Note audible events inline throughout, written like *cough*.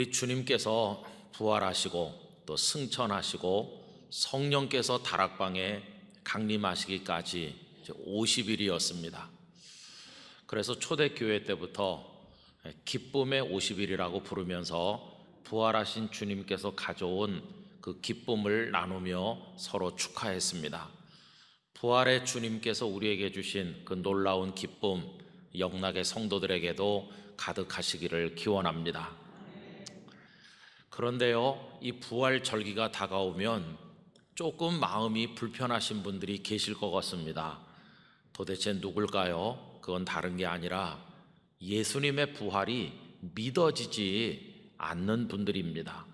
우리 주님께서 부활하시고 또 승천하시고 성령께서 다락방에 강림하시기까지 50일이었습니다. 그래서 초대교회 때부터 기쁨의 50일이라고 부르면서 부활하신 주님께서 가져온 그 기쁨을 나누며 서로 축하했습니다. 부활의 주님께서 우리에게 주신 그 놀라운 기쁨, 영락의 성도들에게도 가득하시기를 기원합니다. 그런데요, 이 부활 절기가 다가오면 조금 마음이 불편하신 분들이 계실 것 같습니다. 도대체 누굴까요? 그건 다른 게 아니라 예수님의 부활이 믿어지지 않는 분들입니다.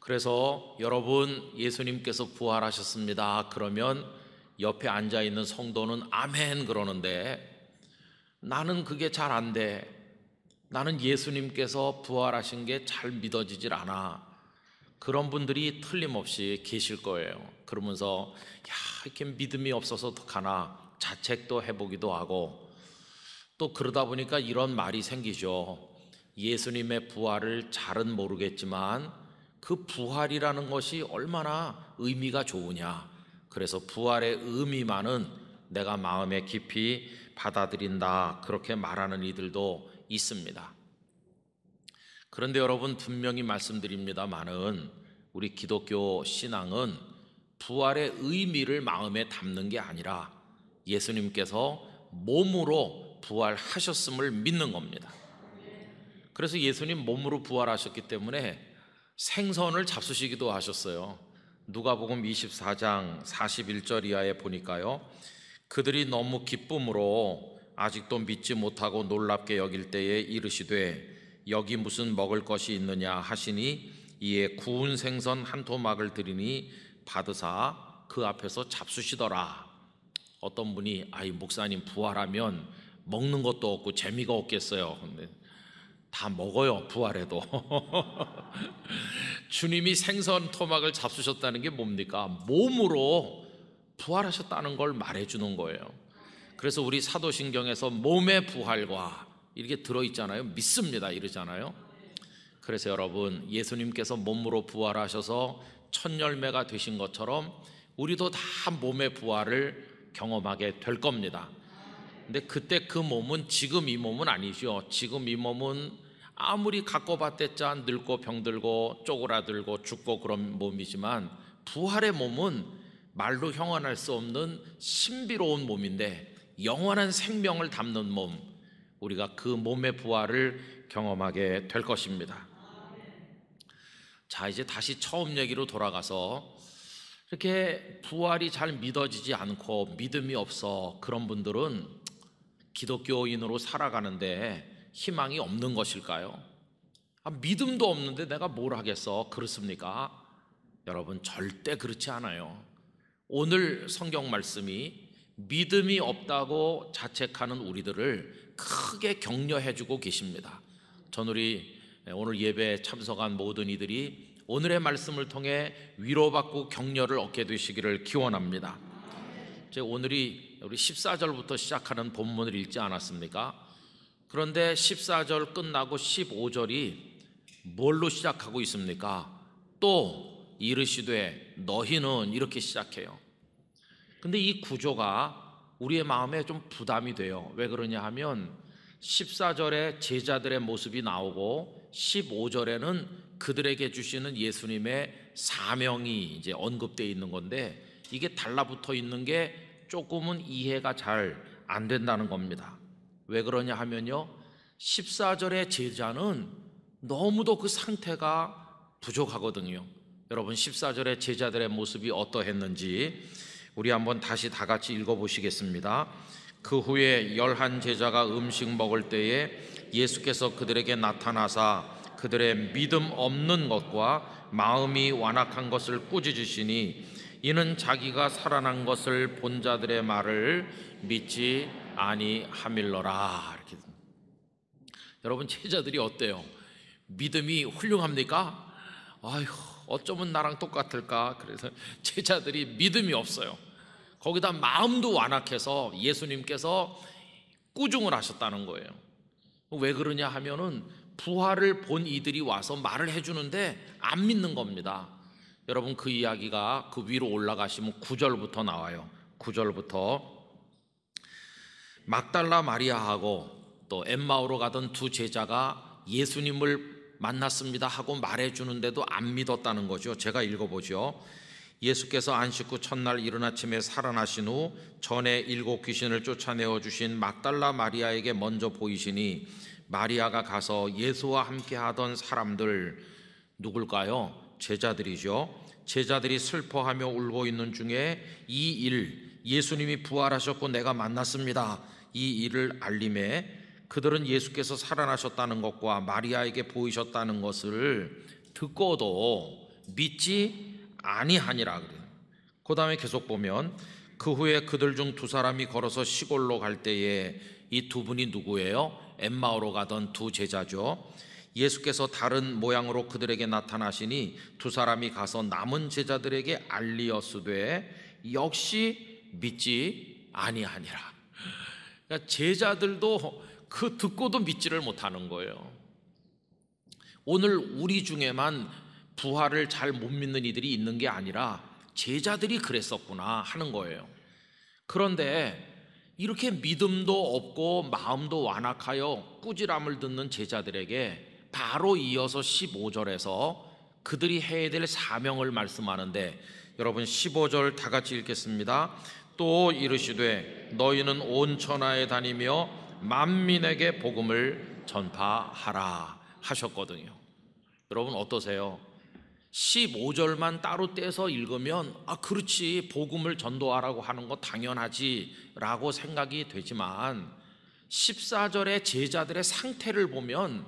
그래서 여러분, 예수님께서 부활하셨습니다. 그러면 옆에 앉아 있는 성도는 아멘 그러는데 나는 그게 잘 안 돼. 나는 예수님께서 부활하신 게 잘 믿어지질 않아. 그런 분들이 틀림없이 계실 거예요. 그러면서 야, 이렇게 믿음이 없어서 어떡하나 자책도 해보기도 하고 또 그러다 보니까 이런 말이 생기죠. 예수님의 부활을 잘은 모르겠지만 그 부활이라는 것이 얼마나 의미가 좋으냐. 그래서 부활의 의미만은 내가 마음에 깊이 받아들인다. 그렇게 말하는 이들도 있습니다. 그런데 여러분 분명히 말씀드립니다만은 우리 기독교 신앙은 부활의 의미를 마음에 담는 게 아니라 예수님께서 몸으로 부활하셨음을 믿는 겁니다. 그래서 예수님 몸으로 부활하셨기 때문에 생선을 잡수시기도 하셨어요. 누가복음 24장 41절 이하에 보니까요. 그들이 너무 기쁨으로 아직도 믿지 못하고 놀랍게 여길 때에 이르시되 여기 무슨 먹을 것이 있느냐 하시니 이에 구운 생선 한 토막을 드리니 받으사 그 앞에서 잡수시더라. 어떤 분이 아이 목사님 부활하면 먹는 것도 없고 재미가 없겠어요. 근데 다 먹어요 부활해도 *laughs* 주님이 생선 토막을 잡수셨다는 게 뭡니까? 몸으로 부활하셨다는 걸 말해주는 거예요. 그래서 우리 사도신경에서 몸의 부활과 이렇게 들어있잖아요. 믿습니다. 이러잖아요. 그래서 여러분, 예수님께서 몸으로 부활하셔서 천 열매가 되신 것처럼 우리도 다 몸의 부활을 경험하게 될 겁니다. 근데 그때 그 몸은 지금 이 몸은 아니죠. 지금 이 몸은 아무리 갖고 봤댔자 늙고 병들고 쪼그라들고 죽고 그런 몸이지만 부활의 몸은 말로 형언할 수 없는 신비로운 몸인데 영원한 생명을 담는 몸, 우리가 그 몸의 부활을 경험하게 될 것입니다. 자, 이제 다시 처음 얘기로 돌아가서 이렇게 부활이 잘 믿어지지 않고 믿음이 없어 그런 분들은 기독교인으로 살아가는데 희망이 없는 것일까요? 아, 믿음도 없는데 내가 뭘 하겠어? 그렇습니까? 여러분, 절대 그렇지 않아요. 오늘 성경 말씀이 믿음이 없다고 자책하는 우리들을 크게 격려해 주고 계십니다. 전 우리 예, 오늘 예배에 참석한 모든 이들이 오늘의 말씀을 통해 위로받고 격려를 얻게 되시기를 기원합니다. 제 오늘이 우리 14절부터 시작하는 본문을 읽지 않았습니까? 그런데 14절 끝나고 15절이 뭘로 시작하고 있습니까? 또 이르시되 너희는 이렇게 시작해요. 근데 이 구조가 우리의 마음에 좀 부담이 돼요. 왜 그러냐 하면 14절에 제자들의 모습이 나오고 15절에는 그들에게 주시는 예수님의 사명이 이제 언급되어 있는 건데 이게 달라붙어 있는 게 조금은 이해가 잘 안 된다는 겁니다. 왜 그러냐 하면요. 14절의 제자는 너무도 그 상태가 부족하거든요. 여러분 14절의 제자들의 모습이 어떠했는지 우리 한번 다시 다 같이 읽어보시겠습니다. 그 후에 열한 제자가 음식 먹을 때에 예수께서 그들에게 나타나사 그들의 믿음 없는 것과 마음이 완악한 것을 꾸짖으시니 이는 자기가 살아난 것을 본 자들의 말을 믿지 아니하밀러라 여러분 제자들이 어때요? 믿음이 훌륭합니까? 아휴 어쩌면 나랑 똑같을까? 그래서 제자들이 믿음이 없어요. 거기다 마음도 완악해서 예수님께서 꾸중을 하셨다는 거예요. 왜 그러냐 하면은 부활을 본 이들이 와서 말을 해주는데 안 믿는 겁니다. 여러분 그 이야기가 그 위로 올라가시면 9절부터 나와요. 9절부터 막달라 마리아하고 또 엠마오로 가던 두 제자가 예수님을 만났습니다 하고 말해주는데도 안 믿었다는 거죠. 제가 읽어보죠. 예수께서 안식 후 첫날 이른 아침에 살아나신 후 전에 일곱 귀신을 쫓아내어 주신 막달라 마리아에게 먼저 보이시니 마리아가 가서 예수와 함께 하던 사람들 누굴까요? 제자들이죠. 제자들이 슬퍼하며 울고 있는 중에 이 일 예수님이 부활하셨고 내가 만났습니다. 이 일을 알림에 그들은 예수께서 살아나셨다는 것과 마리아에게 보이셨다는 것을 듣고도 믿지 아니하니라 그래요. 그 다음에 계속 보면 그 후에 그들 중 두 사람이 걸어서 시골로 갈 때에 이 두 분이 누구예요? 엠마오로 가던 두 제자죠. 예수께서 다른 모양으로 그들에게 나타나시니 두 사람이 가서 남은 제자들에게 알리었으되 역시 믿지 아니하니라. 그러니까 제자들도 그 듣고도 믿지를 못하는 거예요. 오늘 우리 중에만 부활을 잘 못 믿는 이들이 있는 게 아니라 제자들이 그랬었구나 하는 거예요. 그런데 이렇게 믿음도 없고 마음도 완악하여 꾸지람을 듣는 제자들에게 바로 이어서 15절에서 그들이 해야 될 사명을 말씀하는데 여러분 15절 다 같이 읽겠습니다. 또 이르시되 너희는 온 천하에 다니며 만민에게 복음을 전파하라 하셨거든요. 여러분 어떠세요? 15절만 따로 떼서 읽으면 아 그렇지 복음을 전도하라고 하는 거 당연하지라고 생각이 되지만 14절의 제자들의 상태를 보면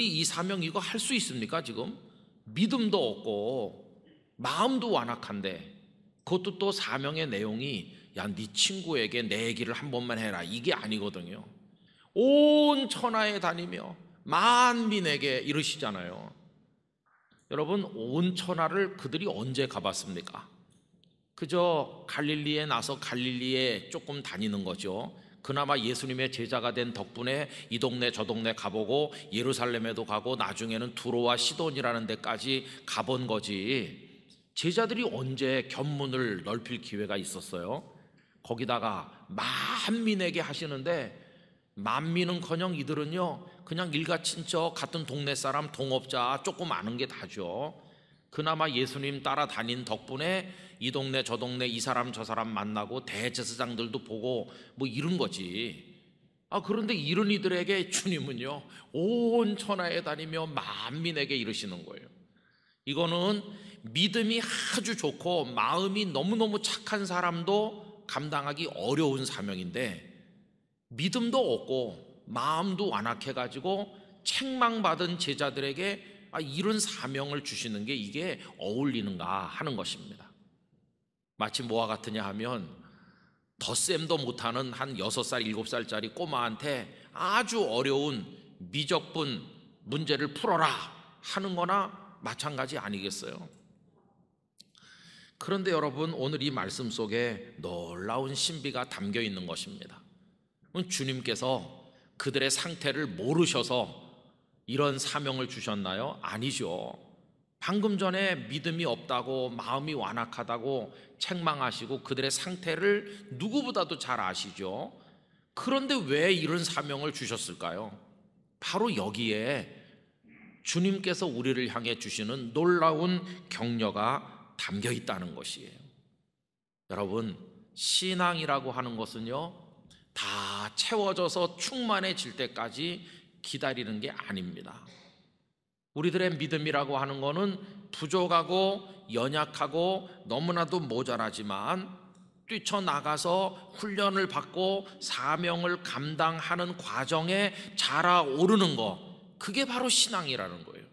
그들이 이 사명 이거 할 수 있습니까 지금 믿음도 없고 마음도 완악한데 그것도 또 사명의 내용이 야 네 친구에게 내 얘기를 한 번만 해라 이게 아니거든요 온 천하에 다니며 만민에게 이러시잖아요 여러분 온천하를 그들이 언제 가봤습니까? 그저 갈릴리에 나서 갈릴리에 조금 다니는 거죠. 그나마 예수님의 제자가 된 덕분에 이 동네 저 동네 가보고 예루살렘에도 가고 나중에는 두로와 시돈이라는 데까지 가본 거지. 제자들이 언제 견문을 넓힐 기회가 있었어요? 거기다가 만민에게 하시는데 만민은커녕 이들은요 그냥 일가친 척 같은 동네 사람 동업자 조금 아는 게 다죠. 그나마 예수님 따라다닌 덕분에 이 동네 저 동네 이 사람 저 사람 만나고 대제사장들도 보고 뭐 이런 거지. 아 그런데 이런 이들에게 주님은요 온 천하에 다니며 만민에게 이르시는 거예요. 이거는 믿음이 아주 좋고 마음이 너무너무 착한 사람도 감당하기 어려운 사명인데 믿음도 없고 마음도 완악해가지고 책망받은 제자들에게 아, 이런 사명을 주시는 게 이게 어울리는가 하는 것입니다. 마치 뭐와 같으냐 하면 덧셈도 못하는 한 6살, 7살짜리 꼬마한테 아주 어려운 미적분 문제를 풀어라 하는 거나 마찬가지 아니겠어요? 그런데 여러분 오늘 이 말씀 속에 놀라운 신비가 담겨 있는 것입니다. 주님께서 그들의 상태를 모르셔서 이런 사명을 주셨나요? 아니죠. 방금 전에 믿음이 없다고 마음이 완악하다고 책망하시고 그들의 상태를 누구보다도 잘 아시죠. 그런데 왜 이런 사명을 주셨을까요? 바로 여기에 주님께서 우리를 향해 주시는 놀라운 격려가 담겨 있다는 것이에요. 여러분, 신앙이라고 하는 것은요, 다 채워져서 충만해질 때까지 기다리는 게 아닙니다. 우리들의 믿음이라고 하는 것은 부족하고 연약하고 너무나도 모자라지만 뛰쳐나가서 훈련을 받고 사명을 감당하는 과정에 자라오르는 것 그게 바로 신앙이라는 거예요.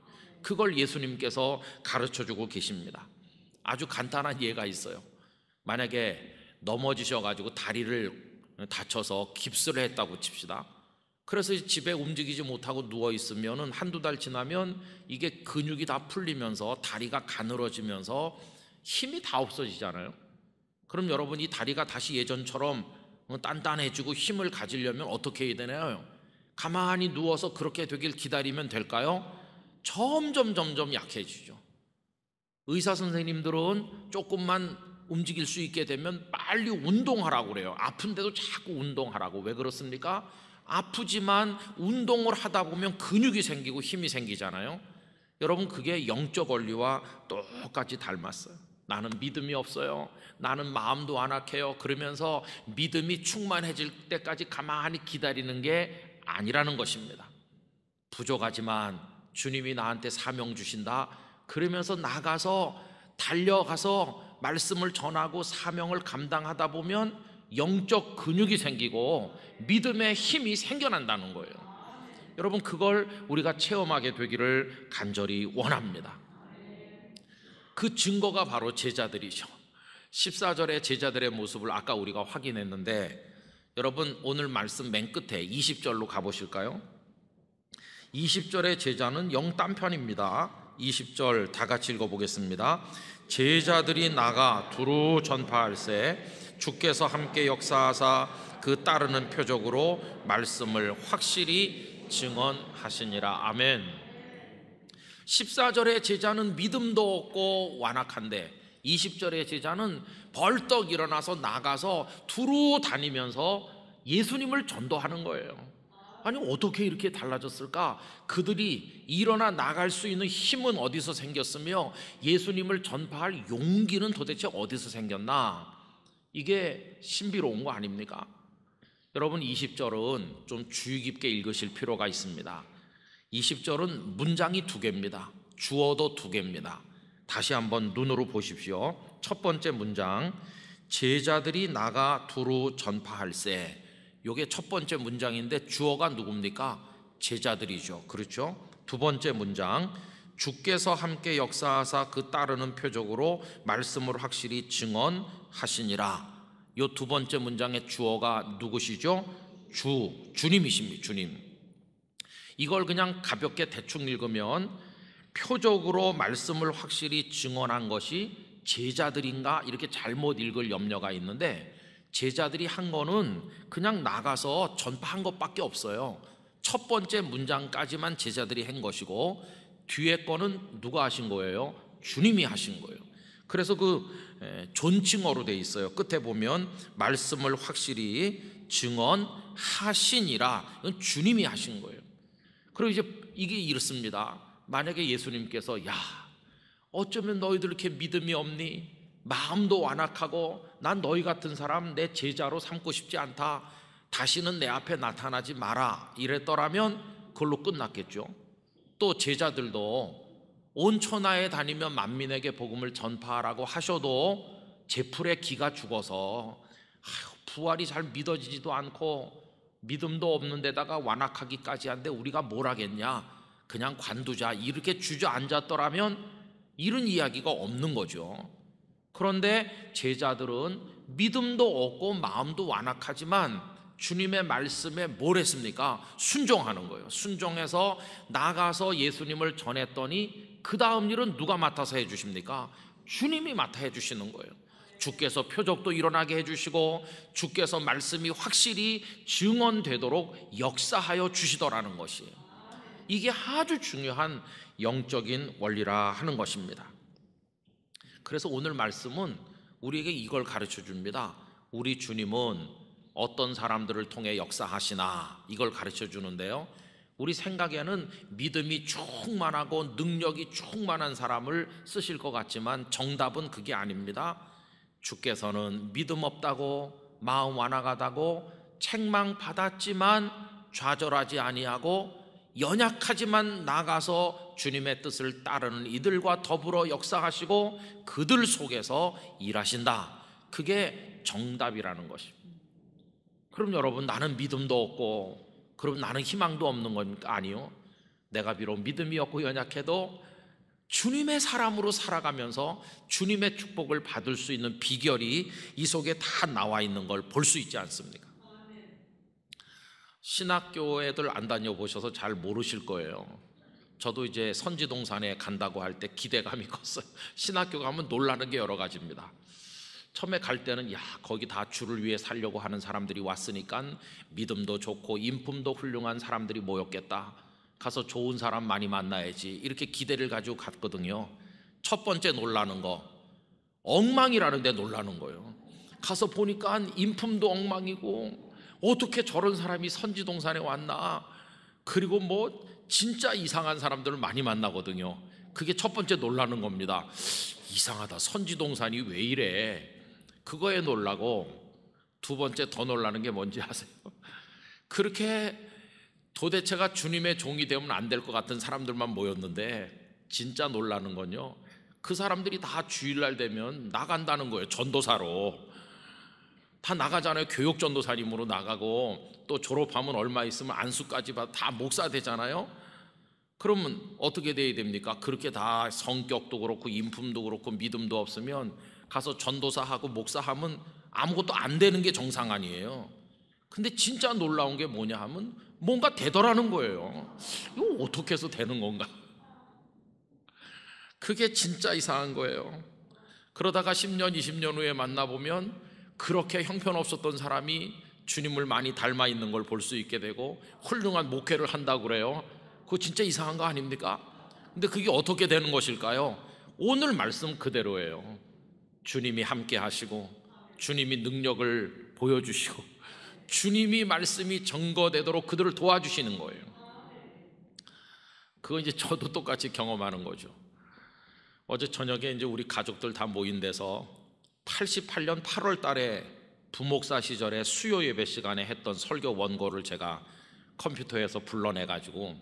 그걸 예수님께서 가르쳐 주고 계십니다. 아주 간단한 예가 있어요. 만약에 넘어지셔 가지고 다리를 다쳐서 깁스를 했다고 칩시다. 그래서 집에 움직이지 못하고 누워 있으면 한두 달 지나면 이게 근육이 다 풀리면서 다리가 가늘어지면서 힘이 다 없어지잖아요. 그럼 여러분 이 다리가 다시 예전처럼 단단해지고 힘을 가지려면 어떻게 해야 되나요? 가만히 누워서 그렇게 되길 기다리면 될까요? 점점 점점 약해지죠. 의사 선생님들은 조금만 움직일 수 있게 되면 빨리 운동하라고 그래요. 아픈데도 자꾸 운동하라고. 왜 그렇습니까? 아프지만 운동을 하다 보면 근육이 생기고 힘이 생기잖아요. 여러분 그게 영적 원리와 똑같이 닮았어요. 나는 믿음이 없어요. 나는 마음도 안 악해요. 그러면서 믿음이 충만해질 때까지 가만히 기다리는 게 아니라는 것입니다. 부족하지만 주님이 나한테 사명 주신다. 그러면서 나가서 달려가서 말씀을 전하고 사명을 감당하다 보면 영적 근육이 생기고 믿음의 힘이 생겨난다는 거예요. 여러분 그걸 우리가 체험하게 되기를 간절히 원합니다. 그 증거가 바로 제자들이죠. 14절의 제자들의 모습을 아까 우리가 확인했는데 여러분 오늘 말씀 맨 끝에 20절로 가보실까요? 20절의 제자는 영딴편입니다. 20절 다 같이 읽어보겠습니다. 제자들이 나가 두루 전파할세 주께서 함께 역사하사 그 따르는 표적으로 말씀을 확실히 증언하시니라. 아멘. 14절의 제자는 믿음도 없고 완악한데 20절의 제자는 벌떡 일어나서 나가서 두루 다니면서 예수님을 전도하는 거예요. 아니 어떻게 이렇게 달라졌을까? 그들이 일어나 나갈 수 있는 힘은 어디서 생겼으며 예수님을 전파할 용기는 도대체 어디서 생겼나? 이게 신비로운 거 아닙니까? 여러분 20절은 좀 주의 깊게 읽으실 필요가 있습니다. 20절은 문장이 두 개입니다. 주어도 두 개입니다. 다시 한번 눈으로 보십시오. 첫 번째 문장 제자들이 나가 두루 전파할세 이게첫 번째 문장인데 주어가 누굽니까? 제자들이죠. 그렇죠? 두 번째 문장. 주께서 함께 역사하사 그 따르는 표적으로 말씀으 확실히 증언하시니라. 요 두 번째 문장의 주어가 누구시죠? 주, 주님이십니다. 주님. 이걸 그냥 가볍게 대충 읽으면 표적으로 말씀을 확실히 증언한 것이 제자들인가 이렇게 잘못 읽을 염려가 있는데 제자들이 한 거는 그냥 나가서 전파한 것밖에 없어요. 첫 번째 문장까지만 제자들이 한 것이고 뒤에 거는 누가 하신 거예요? 주님이 하신 거예요. 그래서 그 존칭어로 돼 있어요. 끝에 보면 말씀을 확실히 증언하시니라. 주님이 하신 거예요. 그리고 이제 이게 이렇습니다. 만약에 예수님께서 야 어쩌면 너희들 이렇게 믿음이 없니? 마음도 완악하고 난 너희 같은 사람 내 제자로 삼고 싶지 않다. 다시는 내 앞에 나타나지 마라. 이랬더라면 그걸로 끝났겠죠. 또 제자들도 온 천하에 다니며 만민에게 복음을 전파하라고 하셔도 제풀의 기가 죽어서 아휴, 부활이 잘 믿어지지도 않고 믿음도 없는 데다가 완악하기까지 한데 우리가 뭘 하겠냐. 그냥 관두자. 이렇게 주저앉았더라면 이런 이야기가 없는 거죠. 그런데 제자들은 믿음도 없고 마음도 완악하지만 주님의 말씀에 뭘 했습니까? 순종하는 거예요. 순종해서 나가서 예수님을 전했더니 그 다음 일은 누가 맡아서 해 주십니까? 주님이 맡아 해 주시는 거예요. 주께서 표적도 일어나게 해 주시고 주께서 말씀이 확실히 증언되도록 역사하여 주시더라는 것이에요. 이게 아주 중요한 영적인 원리라 하는 것입니다. 그래서 오늘 말씀은 우리에게 이걸 가르쳐 줍니다. 우리 주님은 어떤 사람들을 통해 역사하시나 이걸 가르쳐 주는데요. 우리 생각에는 믿음이 충만하고 능력이 충만한 사람을 쓰실 것 같지만 정답은 그게 아닙니다. 주께서는 믿음 없다고 마음 완화가다고 책망 받았지만 좌절하지 아니하고 연약하지만 나가서 주님의 뜻을 따르는 이들과 더불어 역사하시고 그들 속에서 일하신다. 그게 정답이라는 것입니다. 그럼 여러분 나는 믿음도 없고 그럼 나는 희망도 없는 겁니까? 아니요. 내가 비록 믿음이 없고 연약해도 주님의 사람으로 살아가면서 주님의 축복을 받을 수 있는 비결이 이 속에 다 나와 있는 걸 볼 수 있지 않습니까? 신학교 애들 안 다녀보셔서 잘 모르실 거예요. 저도 이제 선지동산에 간다고 할 때 기대감이 *laughs* 컸어요. 신학교 가면 놀라는 게 여러 가지입니다. 처음에 갈 때는 야 거기 다 주를 위해 살려고 하는 사람들이 왔으니까 믿음도 좋고 인품도 훌륭한 사람들이 모였겠다. 가서 좋은 사람 많이 만나야지 이렇게 기대를 가지고 갔거든요. 첫 번째 놀라는 거 엉망이라는데 놀라는 거예요. 가서 보니까 인품도 엉망이고 어떻게 저런 사람이 선지동산에 왔나? 그리고 뭐 진짜 이상한 사람들을 많이 만나거든요. 그게 첫 번째 놀라는 겁니다. 이상하다. 선지동산이 왜 이래? 그거에 놀라고 두 번째 더 놀라는 게 뭔지 아세요? *laughs* 그렇게 도대체가 주님의 종이 되면 안 될 것 같은 사람들만 모였는데 진짜 놀라는 건요. 그 사람들이 다 주일날 되면 나간다는 거예요. 전도사로. 다 나가잖아요. 교육 전도사님으로 나가고 또 졸업하면 얼마 있으면 안수까지 다 목사 되잖아요. 그러면 어떻게 돼야 됩니까? 그렇게 다 성격도 그렇고 인품도 그렇고 믿음도 없으면 가서 전도사하고 목사하면 아무것도 안 되는 게 정상 아니에요. 근데 진짜 놀라운 게 뭐냐 하면 뭔가 되더라는 거예요. 이거 어떻게 해서 되는 건가? 그게 진짜 이상한 거예요. 그러다가 10년, 20년 후에 만나보면 그렇게 형편없었던 사람이 주님을 많이 닮아 있는 걸 볼 수 있게 되고 훌륭한 목회를 한다고 그래요. 그거 진짜 이상한 거 아닙니까? 근데 그게 어떻게 되는 것일까요? 오늘 말씀 그대로예요. 주님이 함께 하시고 주님이 능력을 보여주시고 주님이 말씀이 증거되도록 그들을 도와주시는 거예요. 그거 이제 저도 똑같이 경험하는 거죠. 어제 저녁에 이제 우리 가족들 다 모인 데서 88년 8월 달에 부목사 시절에 수요 예배 시간에 했던 설교 원고를 제가 컴퓨터에서 불러내 가지고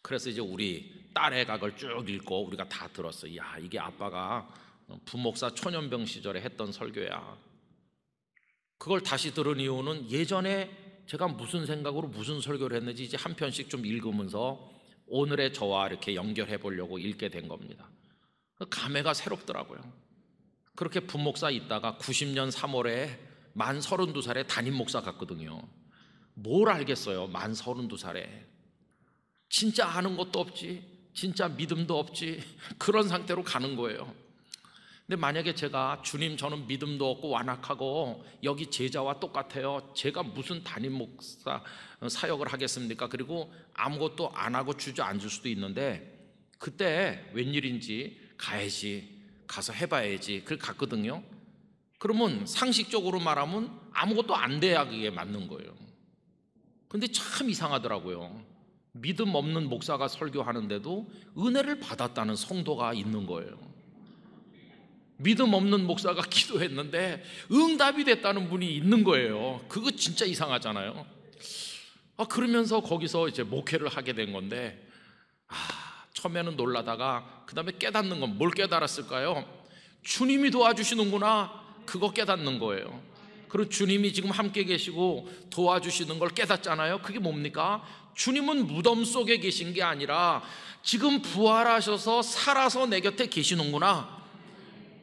그래서 이제 우리 딸의 각을 쭉 읽고 우리가 다 들었어. 야, 이게 아빠가 부목사 초년병 시절에 했던 설교야. 그걸 다시 들은 이유는 예전에 제가 무슨 생각으로 무슨 설교를 했는지 이제 한 편씩 좀 읽으면서 오늘의 저와 이렇게 연결해 보려고 읽게 된 겁니다. 그 감회가 새롭더라고요. 그렇게 부목사 있다가 90년 3월에 만 32살에 담임 목사 갔거든요. 뭘 알겠어요? 만 32살에. 진짜 아는 것도 없지. 진짜 믿음도 없지. *laughs* 그런 상태로 가는 거예요. 근데 만약에 제가 주님 저는 믿음도 없고 완악하고 여기 제자와 똑같아요. 제가 무슨 담임 목사 어, 사역을 하겠습니까? 그리고 아무것도 안 하고 주저앉을 수도 있는데 그때 웬일인지 가야지. 가서 해봐야지. 그걸 갔거든요. 그러면 상식적으로 말하면 아무것도 안 돼야 그게 맞는 거예요. 근데 참 이상하더라고요. 믿음 없는 목사가 설교하는데도 은혜를 받았다는 성도가 있는 거예요. 믿음 없는 목사가 *laughs* 기도했는데 응답이 됐다는 분이 있는 거예요. 그거 진짜 이상하잖아요. 아, 그러면서 거기서 이제 목회를 하게 된 건데, 아, 처음에는 놀라다가 그 다음에 깨닫는 건 뭘 깨달았을까요? 주님이 도와주시는구나 그거 깨닫는 거예요 그리고 주님이 지금 함께 계시고 도와주시는 걸 깨닫잖아요 그게 뭡니까? 주님은 무덤 속에 계신 게 아니라 지금 부활하셔서 살아서 내 곁에 계시는구나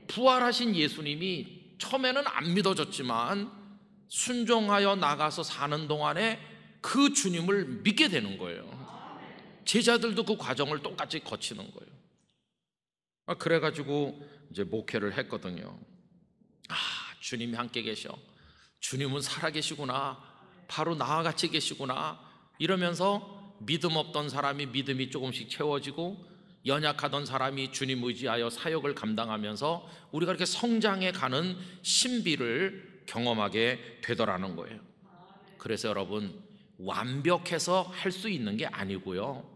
부활하신 예수님이 처음에는 안 믿어졌지만 순종하여 나가서 사는 동안에 그 주님을 믿게 되는 거예요 제자들도 그 과정을 똑같이 거치는 거예요. 아, 그래가지고 이제 목회를 했거든요. 아, 주님이 함께 계셔. 주님은 살아계시구나. 바로 나와 같이 계시구나. 이러면서 믿음 없던 사람이 믿음이 조금씩 채워지고 연약하던 사람이 주님 의지하여 사역을 감당하면서 우리가 이렇게 성장해 가는 신비를 경험하게 되더라는 거예요. 그래서 여러분, 완벽해서 할 수 있는 게 아니고요.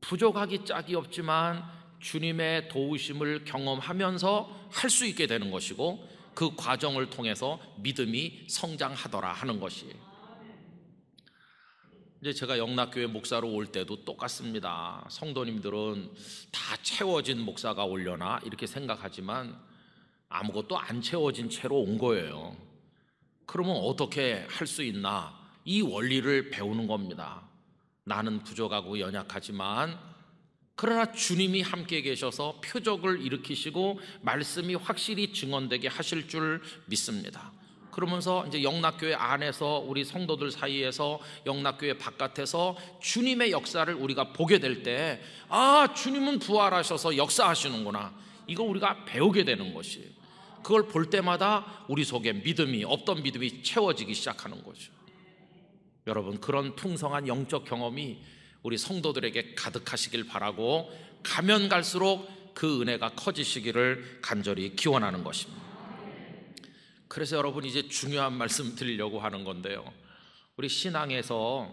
부족하기 짝이 없지만 주님의 도우심을 경험하면서 할 수 있게 되는 것이고 그 과정을 통해서 믿음이 성장하더라 하는 것이에 이제 제가 영락교회 목사로 올 때도 똑같습니다. 성도님들은 다 채워진 목사가 올려나 이렇게 생각하지만 아무것도 안 채워진 채로 온 거예요. 그러면 어떻게 할 수 있나? 이 원리를 배우는 겁니다. 나는 부족하고 연약하지만 그러나 주님이 함께 계셔서 표적을 일으키시고 말씀이 확실히 증언되게 하실 줄 믿습니다. 그러면서 이제 영락교회 안에서 우리 성도들 사이에서 영락교회 바깥에서 주님의 역사를 우리가 보게 될 때 아, 주님은 부활하셔서 역사하시는구나. 이거 우리가 배우게 되는 것이 그걸 볼 때마다 우리 속에 믿음이 없던 믿음이 채워지기 시작하는 거죠. 여러분 그런 풍성한 영적 경험이 우리 성도들에게 가득하시길 바라고 가면 갈수록 그 은혜가 커지시기를 간절히 기원하는 것입니다. 그래서 여러분 이제 중요한 말씀 드리려고 하는 건데요. 우리 신앙에서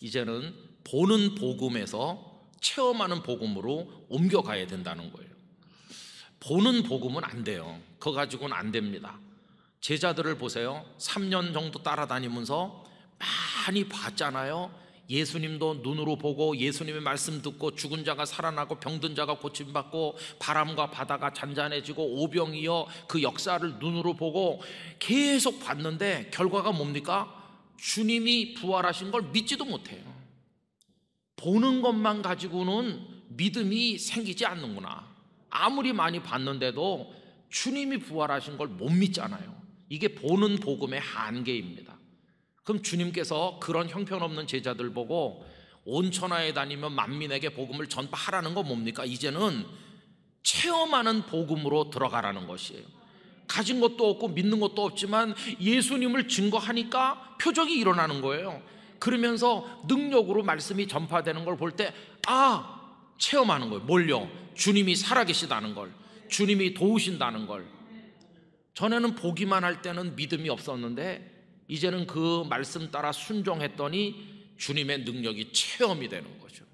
이제는 보는 복음에서 체험하는 복음으로 옮겨가야 된다는 거예요. 보는 복음은 안 돼요. 그거 가지고는 안 됩니다. 제자들을 보세요. 3년 정도 따라다니면서 많이 봤잖아요. 예수님도 눈으로 보고 예수님의 말씀 듣고 죽은 자가 살아나고 병든 자가 고침받고 바람과 바다가 잔잔해지고 오병이어 그 역사를 눈으로 보고 계속 봤는데 결과가 뭡니까? 주님이 부활하신 걸 믿지도 못해요. 보는 것만 가지고는 믿음이 생기지 않는구나. 아무리 많이 봤는데도 주님이 부활하신 걸 못 믿잖아요. 이게 보는 복음의 한계입니다. 그럼 주님께서 그런 형편없는 제자들 보고 온 천하에 다니면 만민에게 복음을 전파하라는 건 뭡니까? 이제는 체험하는 복음으로 들어가라는 것이에요. 가진 것도 없고 믿는 것도 없지만 예수님을 증거하니까 표적이 일어나는 거예요. 그러면서 능력으로 말씀이 전파되는 걸 볼 때, 아! 체험하는 거예요. 뭘요? 주님이 살아계시다는 걸. 주님이 도우신다는 걸. 전에는 보기만 할 때는 믿음이 없었는데 이제는 그 말씀 따라 순종했더니 주님의 능력이 체험이 되는 거죠.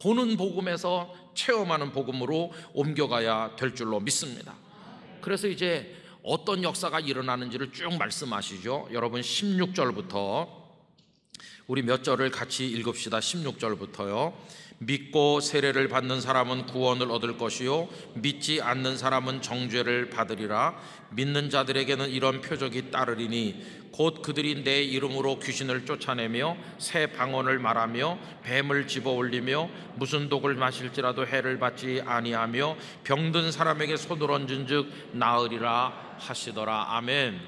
보는 복음에서 체험하는 복음으로 옮겨가야 될 줄로 믿습니다. 그래서 이제 어떤 역사가 일어나는지를 쭉 말씀하시죠. 여러분 16절부터 우리 몇 절을 같이 읽읍시다. 16절부터요. 믿고 세례를 받는 사람은 구원을 얻을 것이요 믿지 않는 사람은 정죄를 받으리라 믿는 자들에게는 이런 표적이 따르리니 곧 그들이 내 이름으로 귀신을 쫓아내며 새 방언을 말하며 뱀을 집어 올리며 무슨 독을 마실지라도 해를 받지 아니하며 병든 사람에게 손을 얹은즉 나으리라 하시더라 아멘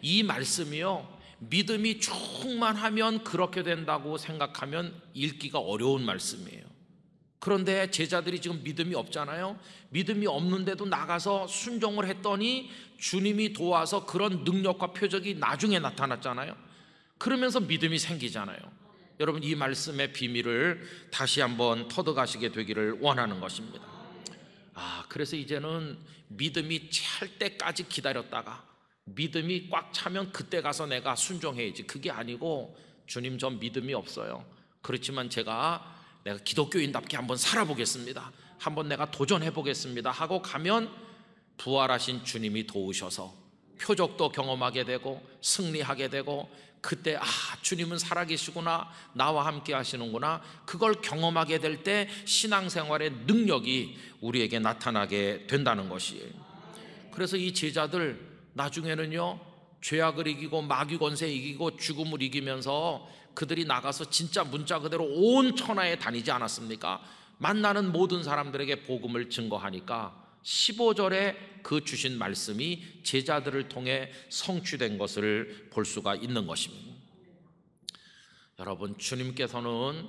이 말씀이요 믿음이 충만하면 그렇게 된다고 생각하면 읽기가 어려운 말씀이에요. 그런데 제자들이 지금 믿음이 없잖아요. 믿음이 없는데도 나가서 순종을 했더니 주님이 도와서 그런 능력과 표적이 나중에 나타났잖아요. 그러면서 믿음이 생기잖아요. 여러분 이 말씀의 비밀을 다시 한번 터득하시게 되기를 원하는 것입니다. 아, 그래서 이제는 믿음이 찰 때까지 기다렸다가 믿음이 꽉 차면 그때 가서 내가 순종해야지. 그게 아니고 주님 전 믿음이 없어요. 그렇지만 제가 내가 기독교인답게 한번 살아보겠습니다. 한번 내가 도전해 보겠습니다. 하고 가면 부활하신 주님이 도우셔서 표적도 경험하게 되고 승리하게 되고 그때 아 주님은 살아계시구나 나와 함께 하시는구나 그걸 경험하게 될 때 신앙생활의 능력이 우리에게 나타나게 된다는 것이에요. 그래서 이 제자들 나중에는요 죄악을 이기고 마귀 권세 이기고 죽음을 이기면서 그들이 나가서 진짜 문자 그대로 온 천하에 다니지 않았습니까? 만나는 모든 사람들에게 복음을 증거하니까 15절에 그 주신 말씀이 제자들을 통해 성취된 것을 볼 수가 있는 것입니다. 여러분, 주님께서는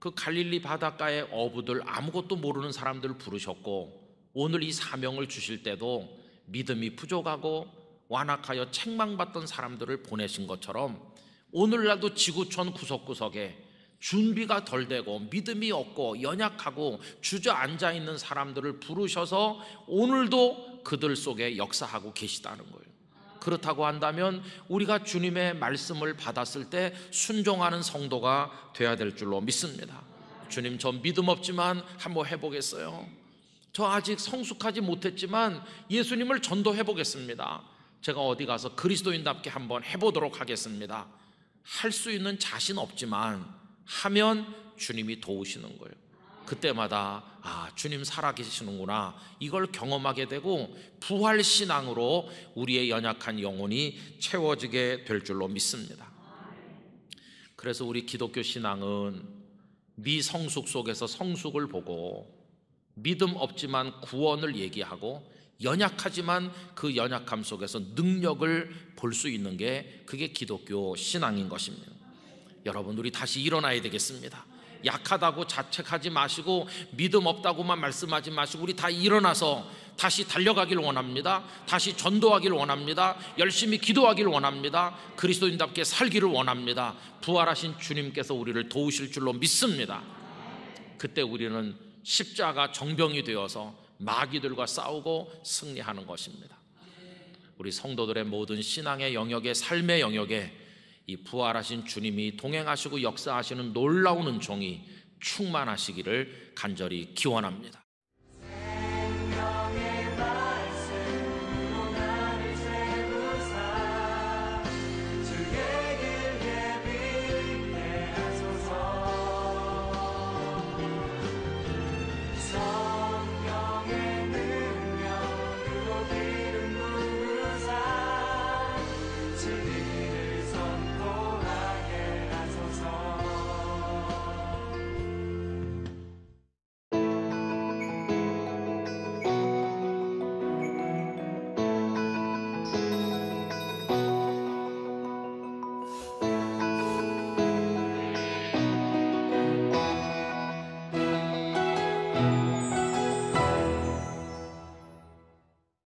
그 갈릴리 바닷가의 어부들 아무것도 모르는 사람들을 부르셨고 오늘 이 사명을 주실 때도 믿음이 부족하고 완악하여 책망받던 사람들을 보내신 것처럼 오늘날도 지구촌 구석구석에 준비가 덜 되고 믿음이 없고 연약하고 주저앉아 있는 사람들을 부르셔서 오늘도 그들 속에 역사하고 계시다는 거예요. 그렇다고 한다면 우리가 주님의 말씀을 받았을 때 순종하는 성도가 돼야 될 줄로 믿습니다. 주님 저 믿음 없지만 한번 해보겠어요. 저 아직 성숙하지 못했지만 예수님을 전도해 보겠습니다. 제가 어디 가서 그리스도인답게 한번 해보도록 하겠습니다. 할 수 있는 자신 없지만 하면 주님이 도우시는 거예요. 그때마다 아, 주님 살아계시는구나. 이걸 경험하게 되고 부활신앙으로 우리의 연약한 영혼이 채워지게 될 줄로 믿습니다. 그래서 우리 기독교 신앙은 미성숙 속에서 성숙을 보고 믿음 없지만 구원을 얘기하고 연약하지만 그 연약함 속에서 능력을 볼 수 있는 게 그게 기독교 신앙인 것입니다. 여러분 우리 다시 일어나야 되겠습니다. 약하다고 자책하지 마시고 믿음 없다고만 말씀하지 마시고 우리 다 일어나서 다시 달려가길 원합니다. 다시 전도하길 원합니다. 열심히 기도하길 원합니다. 그리스도인답게 살기를 원합니다. 부활하신 주님께서 우리를 도우실 줄로 믿습니다. 그때 우리는 십자가 정병이 되어서 마귀들과 싸우고 승리하는 것입니다. 우리 성도들의 모든 신앙의 영역에 삶의 영역에 이 부활하신 주님이 동행하시고 역사하시는 놀라운 은총이 충만하시기를 간절히 기원합니다.